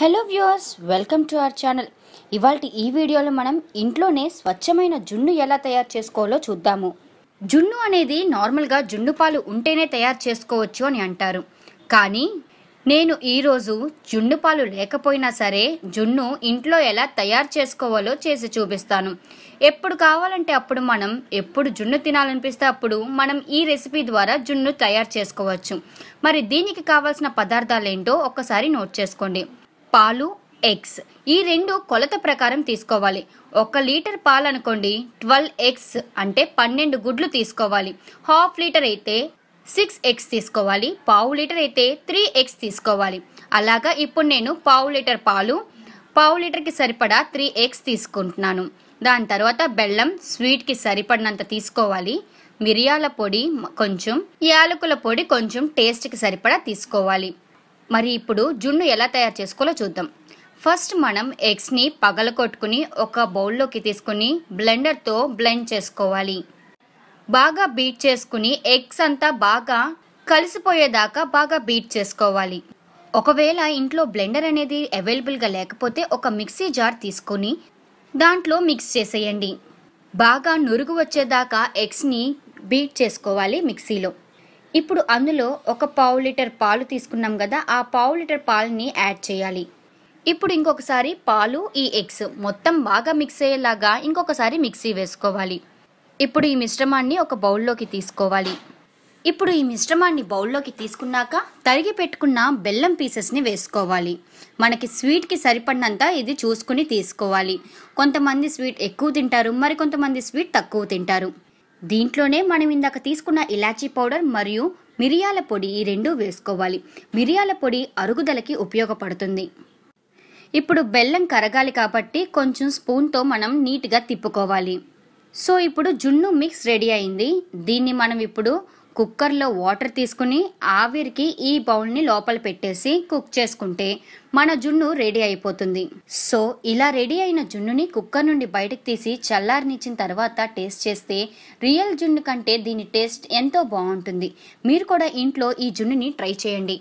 hello viewers welcome to our channel ఇవాళ ఈ వీడియోలో మనం ఇంట్లోనే స్వచ్ఛమైన జున్ను ఎలా తయారు చేసుకోవాలో చూద్దాము జున్ను అనేది నార్మల్గా జున్ను పాలు ఉంటేనే తయారు చేసుకోవచ్చు అని అంటారు కానీ నేను ఈరోజు జున్ను పాలు లేకపోయినా సరే జున్ను ఇంట్లో ఎలా తయారు చేసుకోవాలో చేసి చూపిస్తాను ఎప్పుడు కావాలంటే అప్పుడు మనం ఎప్పుడు జున్ను తినాలనిపిస్తే అప్పుడు మనం ఈ రెసిపీ ద్వారా జున్ను తయారు చేసుకోవచ్చు మరి దీనికి కావాల్సిన పదార్థాలు ఏంటో ఒక్కసారి నోట్ చేసుకోండి పాలు ఎగ్స్ ఈ రెండు కొలత ప్రకారం తీసుకోవాలి ఒక లీటర్ పాలు అనుకోండి ట్వెల్వ్ ఎగ్స్ అంటే పన్నెండు గుడ్లు తీసుకోవాలి హాఫ్ లీటర్ అయితే సిక్స్ ఎగ్స్ తీసుకోవాలి పావు లీటర్ అయితే త్రీ ఎగ్స్ తీసుకోవాలి అలాగా ఇప్పుడు నేను పావు లీటర్ పాలు పావు లీటర్కి సరిపడా త్రీ ఎగ్స్ తీసుకుంటున్నాను దాని తర్వాత బెల్లం స్వీట్కి సరిపడినంత తీసుకోవాలి మిరియాల పొడి కొంచెం యాలకుల పొడి కొంచెం టేస్ట్కి సరిపడా తీసుకోవాలి మరి ఇప్పుడు జున్ను ఎలా తయారు చేసుకోవాలో చూద్దాం ఫస్ట్ మనం ఎగ్స్ని పగలగొట్టుకుని ఒక బౌల్లోకి తీసుకుని బ్లెండర్తో బ్లెండ్ చేసుకోవాలి బాగా బీట్ చేసుకుని ఎగ్స్ అంతా బాగా కలిసిపోయేదాకా బాగా బీట్ చేసుకోవాలి ఒకవేళ ఇంట్లో బ్లెండర్ అనేది అవైలబుల్గా లేకపోతే ఒక మిక్సీ జార్ తీసుకొని దాంట్లో మిక్స్ చేసేయండి బాగా నురుగు వచ్చేదాకా ఎగ్స్ని బీట్ చేసుకోవాలి మిక్సీలో ఇప్పుడు అందులో ఒక పావు లీటర్ పాలు తీసుకున్నాం కదా ఆ పావు లీటర్ పాలని యాడ్ చేయాలి ఇప్పుడు ఇంకొకసారి పాలు ఈ ఎగ్స్ మొత్తం బాగా మిక్స్ అయ్యేలాగా ఇంకొకసారి మిక్సీ వేసుకోవాలి ఇప్పుడు ఈ మిశ్రమాన్ని ఒక బౌల్లోకి తీసుకోవాలి ఇప్పుడు ఈ మిశ్రమాన్ని బౌల్లోకి తీసుకున్నాక తరిగి పెట్టుకున్న బెల్లం పీసెస్ని వేసుకోవాలి మనకి స్వీట్కి సరిపడినంత ఇది చూసుకుని తీసుకోవాలి కొంతమంది స్వీట్ ఎక్కువ తింటారు మరి కొంతమంది స్వీట్ తక్కువ తింటారు దీంట్లోనే మనం ఇందాక తీసుకున్న ఇలాచీ పౌడర్ మరియు మిరియాల పొడి ఈ రెండు వేసుకోవాలి మిరియాల పొడి అరుగుదలకి ఉపయోగపడుతుంది ఇప్పుడు బెల్లం కరగాలి కాబట్టి కొంచెం స్పూన్తో మనం నీట్గా తిప్పుకోవాలి సో ఇప్పుడు జున్ను మిక్స్ రెడీ అయింది దీన్ని మనం ఇప్పుడు కుక్కర్లో వాటర్ తీసుకుని ఆవిరికి ఈ బౌల్ని లోపల పెట్టేసి కుక్ చేసుకుంటే మన జున్ను రెడీ అయిపోతుంది సో ఇలా రెడీ అయిన జున్నుని కుక్కర్ నుండి బయటకు తీసి చల్లారినిచ్చిన తర్వాత టేస్ట్ చేస్తే రియల్ జున్ను కంటే దీని టేస్ట్ ఎంతో బాగుంటుంది మీరు కూడా ఇంట్లో ఈ జున్నుని ట్రై చేయండి